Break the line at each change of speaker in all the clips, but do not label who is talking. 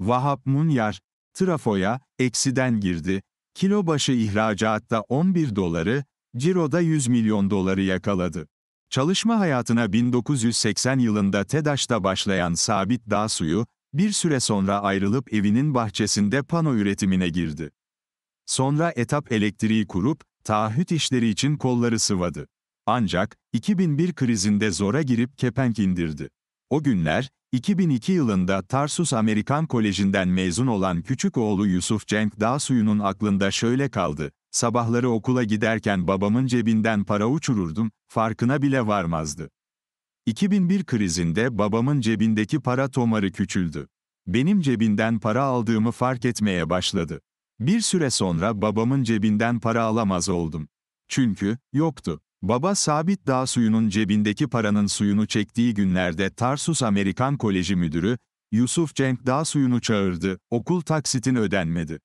Vahap Munyar, trafoya, eksiden girdi, kilo başı ihracatta 11 doları, ciroda 100 milyon doları yakaladı. Çalışma hayatına 1980 yılında TEDAŞ'ta başlayan Sabit Dağsuyu, bir süre sonra ayrılıp evinin bahçesinde pano üretimine girdi. Sonra etap elektriği kurup, taahhüt işleri için kolları sıvadı. Ancak, 2001 krizinde zora girip kepenk indirdi. O günler, 2002 yılında Tarsus Amerikan Koleji'nden mezun olan küçük oğlu Yusuf Cenk Dağsuyu'nun aklında şöyle kaldı. Sabahları okula giderken babamın cebinden para uçururdum, farkına bile varmazdı. 2001 krizinde babamın cebindeki para tomarı küçüldü. Benim cebinden para aldığımı fark etmeye başladı. Bir süre sonra babamın cebinden para alamaz oldum. Çünkü, yoktu. Baba Sabit Dağ suyunun cebindeki paranın suyunu çektiği günlerde Tarsus Amerikan Koleji Müdürü, Yusuf Cenk Dağ suyunu çağırdı, okul taksitin ödenmedi.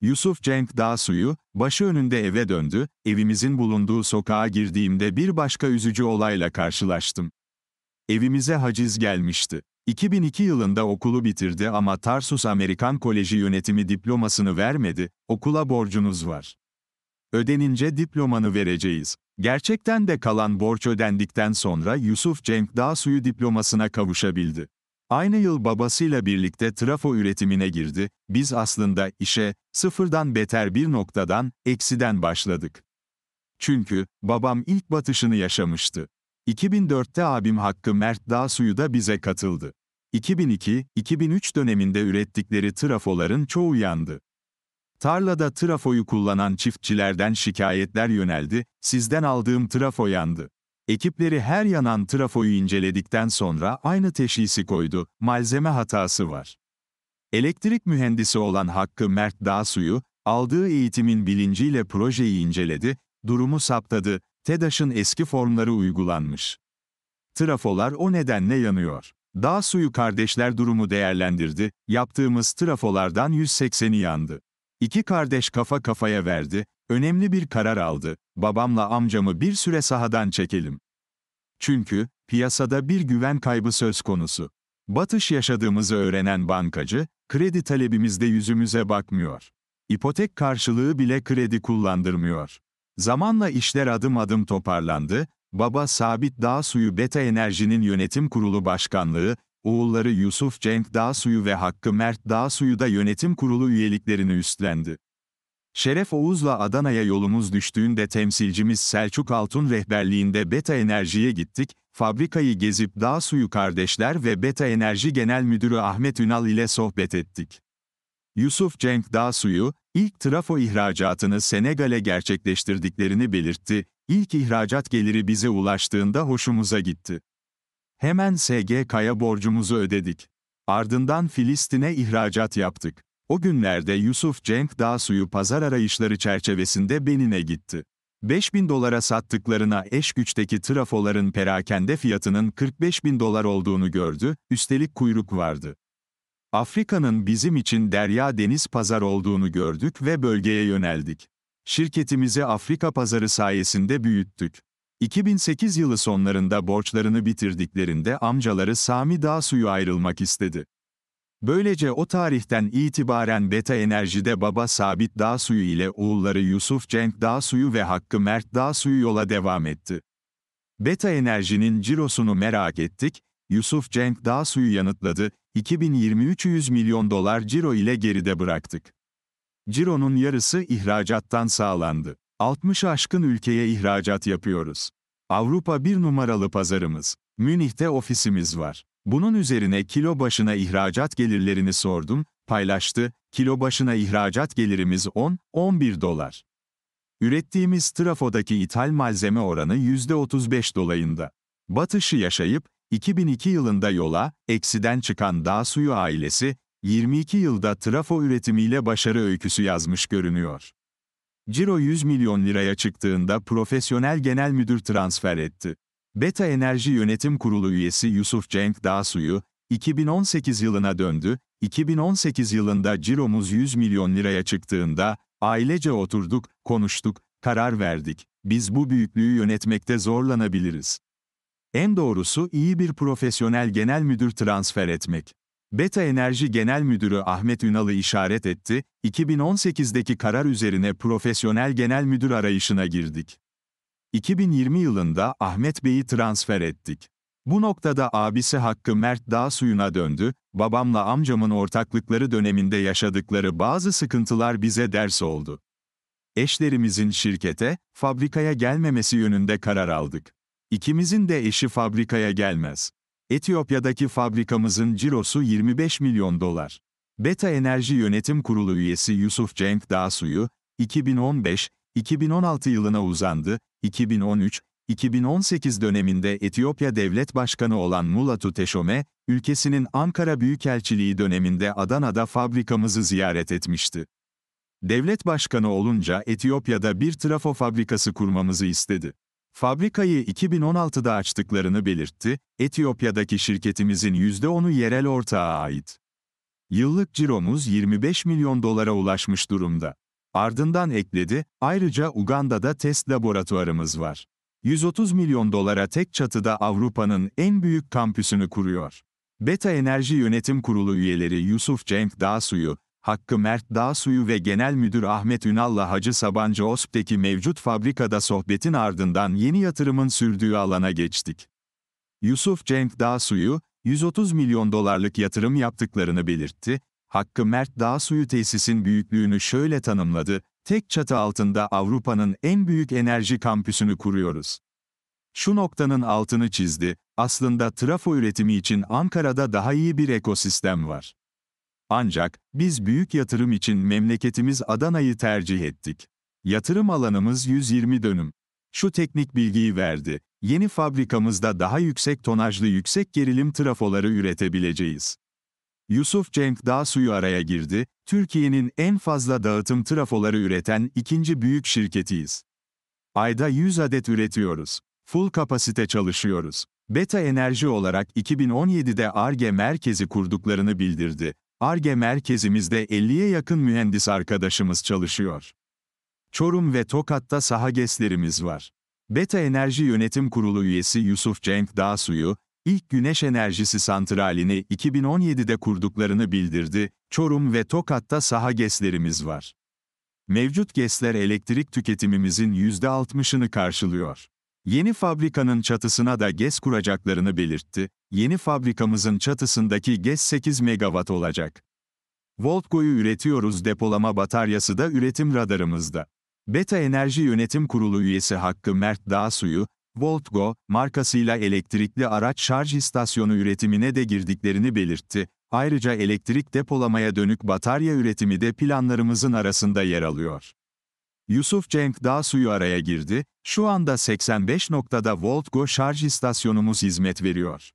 Yusuf Cenk Dağ suyu, başı önünde eve döndü, evimizin bulunduğu sokağa girdiğimde bir başka üzücü olayla karşılaştım. Evimize haciz gelmişti. 2002 yılında okulu bitirdi ama Tarsus Amerikan Koleji yönetimi diplomasını vermedi, okula borcunuz var. Ödenince diplomanı vereceğiz. Gerçekten de kalan borç ödendikten sonra Yusuf Cenk Dağ Suyu diplomasına kavuşabildi. Aynı yıl babasıyla birlikte trafo üretimine girdi, biz aslında işe, sıfırdan beter bir noktadan, eksiden başladık. Çünkü, babam ilk batışını yaşamıştı. 2004'te abim Hakkı Mert Dağ Suyu da bize katıldı. 2002-2003 döneminde ürettikleri trafoların çoğu yandı. Tarlada trafoyu kullanan çiftçilerden şikayetler yöneldi, sizden aldığım trafo yandı. Ekipleri her yanan trafoyu inceledikten sonra aynı teşhisi koydu, malzeme hatası var. Elektrik mühendisi olan Hakkı Mert Dağsu'yu, aldığı eğitimin bilinciyle projeyi inceledi, durumu saptadı, TEDAŞ'ın eski formları uygulanmış. Trafolar o nedenle yanıyor. Dağsuyu kardeşler durumu değerlendirdi, yaptığımız trafolardan 180'i yandı. İki kardeş kafa kafaya verdi, önemli bir karar aldı, babamla amcamı bir süre sahadan çekelim. Çünkü, piyasada bir güven kaybı söz konusu. Batış yaşadığımızı öğrenen bankacı, kredi talebimizde yüzümüze bakmıyor. İpotek karşılığı bile kredi kullandırmıyor. Zamanla işler adım adım toparlandı, baba Sabit Dağ Suyu Beta Enerji'nin yönetim kurulu başkanlığı, Oğulları Yusuf Cenk Dağsuyu ve Hakkı Mert Dağsuyu da yönetim kurulu üyeliklerini üstlendi. Şeref Oğuz'la Adana'ya yolumuz düştüğünde temsilcimiz Selçuk Altun rehberliğinde Beta Enerji'ye gittik, fabrikayı gezip Dağ Suyu Kardeşler ve Beta Enerji Genel Müdürü Ahmet Ünal ile sohbet ettik. Yusuf Cenk Dağ Suyu, ilk trafo ihracatını Senegal'e gerçekleştirdiklerini belirtti, ilk ihracat geliri bize ulaştığında hoşumuza gitti. Hemen SGK'ya borcumuzu ödedik. Ardından Filistin'e ihracat yaptık. O günlerde Yusuf Cenk Dağ Suyu pazar arayışları çerçevesinde Benin'e gitti. 5000 dolara sattıklarına eş güçteki trafoların perakende fiyatının 45 bin dolar olduğunu gördü, üstelik kuyruk vardı. Afrika'nın bizim için derya deniz pazar olduğunu gördük ve bölgeye yöneldik. Şirketimizi Afrika pazarı sayesinde büyüttük. 2008 yılı sonlarında borçlarını bitirdiklerinde amcaları Sami Dağsu'yu ayrılmak istedi. Böylece o tarihten itibaren Beta Enerji'de baba Sabit Dağsu'yu ile oğulları Yusuf Cenk Dağsu'yu ve Hakkı Mert Dağsu'yu yola devam etti. Beta Enerji'nin cirosunu merak ettik, Yusuf Cenk Dağsu'yu yanıtladı, 2023 100 milyon dolar ciro ile geride bıraktık. Ciro'nun yarısı ihracattan sağlandı. 60 aşkın ülkeye ihracat yapıyoruz. Avrupa bir numaralı pazarımız. Münih'te ofisimiz var. Bunun üzerine kilo başına ihracat gelirlerini sordum, paylaştı, kilo başına ihracat gelirimiz 10-11 dolar. Ürettiğimiz trafodaki ithal malzeme oranı %35 dolayında. Batışı yaşayıp, 2002 yılında yola, eksiden çıkan Dağ Suyu ailesi, 22 yılda trafo üretimiyle başarı öyküsü yazmış görünüyor. Ciro 100 milyon liraya çıktığında profesyonel genel müdür transfer etti. Beta Enerji Yönetim Kurulu üyesi Yusuf Cenk Dağsuyu, 2018 yılına döndü, 2018 yılında ciromuz 100 milyon liraya çıktığında, ailece oturduk, konuştuk, karar verdik. Biz bu büyüklüğü yönetmekte zorlanabiliriz. En doğrusu iyi bir profesyonel genel müdür transfer etmek. Beta Enerji Genel Müdürü Ahmet Ünal'ı işaret etti, 2018'deki karar üzerine profesyonel genel müdür arayışına girdik. 2020 yılında Ahmet Bey'i transfer ettik. Bu noktada abisi Hakkı Mert Dağ suyuna döndü, babamla amcamın ortaklıkları döneminde yaşadıkları bazı sıkıntılar bize ders oldu. Eşlerimizin şirkete, fabrikaya gelmemesi yönünde karar aldık. İkimizin de eşi fabrikaya gelmez. Etiyopya'daki fabrikamızın cirosu 25 milyon dolar. Beta Enerji Yönetim Kurulu üyesi Yusuf Cenk Dağsu'yu, 2015-2016 yılına uzandı, 2013-2018 döneminde Etiyopya Devlet Başkanı olan Mulatu Teşome, ülkesinin Ankara Büyükelçiliği döneminde Adana'da fabrikamızı ziyaret etmişti. Devlet başkanı olunca Etiyopya'da bir trafo fabrikası kurmamızı istedi. Fabrikayı 2016'da açtıklarını belirtti, Etiyopya'daki şirketimizin %10'u yerel ortağa ait. Yıllık ciromuz 25 milyon dolara ulaşmış durumda. Ardından ekledi, ayrıca Uganda'da test laboratuvarımız var. 130 milyon dolara tek çatıda Avrupa'nın en büyük kampüsünü kuruyor. Beta Enerji Yönetim Kurulu üyeleri Yusuf Cenk Dağsuyu, Hakkı Mert Dağsuyu ve Genel Müdür Ahmet Ünal'la Hacı Sabancı Osp'teki mevcut fabrikada sohbetin ardından yeni yatırımın sürdüğü alana geçtik. Yusuf Cenk Dağsuyu, 130 milyon dolarlık yatırım yaptıklarını belirtti, Hakkı Mert Dağsuyu tesisin büyüklüğünü şöyle tanımladı, tek çatı altında Avrupa'nın en büyük enerji kampüsünü kuruyoruz. Şu noktanın altını çizdi, aslında trafo üretimi için Ankara'da daha iyi bir ekosistem var. Ancak, biz büyük yatırım için memleketimiz Adana'yı tercih ettik. Yatırım alanımız 120 dönüm. Şu teknik bilgiyi verdi. Yeni fabrikamızda daha yüksek tonajlı yüksek gerilim trafoları üretebileceğiz. Yusuf Cenk Dağ Suyu araya girdi, Türkiye'nin en fazla dağıtım trafoları üreten ikinci büyük şirketiyiz. Ayda 100 adet üretiyoruz. Full kapasite çalışıyoruz. Beta Enerji olarak 2017'de ARGE merkezi kurduklarını bildirdi. ARGE merkezimizde 50'ye yakın mühendis arkadaşımız çalışıyor. Çorum ve Tokat'ta saha geslerimiz var. Beta Enerji Yönetim Kurulu üyesi Yusuf Cenk Dağsuyu, ilk güneş enerjisi santralini 2017'de kurduklarını bildirdi, Çorum ve Tokat'ta saha geslerimiz var. Mevcut gesler elektrik tüketimimizin %60'ını karşılıyor. Yeni fabrikanın çatısına da GES kuracaklarını belirtti. Yeni fabrikamızın çatısındaki GES 8 megawatt olacak. Voltgo'yu üretiyoruz depolama bataryası da üretim radarımızda. Beta Enerji Yönetim Kurulu üyesi Hakkı Mert Dağsuyu, Voltgo, markasıyla elektrikli araç şarj istasyonu üretimine de girdiklerini belirtti. Ayrıca elektrik depolamaya dönük batarya üretimi de planlarımızın arasında yer alıyor. Yusuf Cenk Daha Suyu araya girdi, şu anda 85 noktada VoltGo şarj istasyonumuz hizmet veriyor.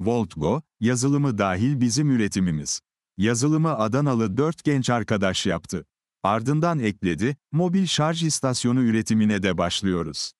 VoltGo, yazılımı dahil bizim üretimimiz. Yazılımı Adanalı 4 genç arkadaş yaptı. Ardından ekledi, mobil şarj istasyonu üretimine de başlıyoruz.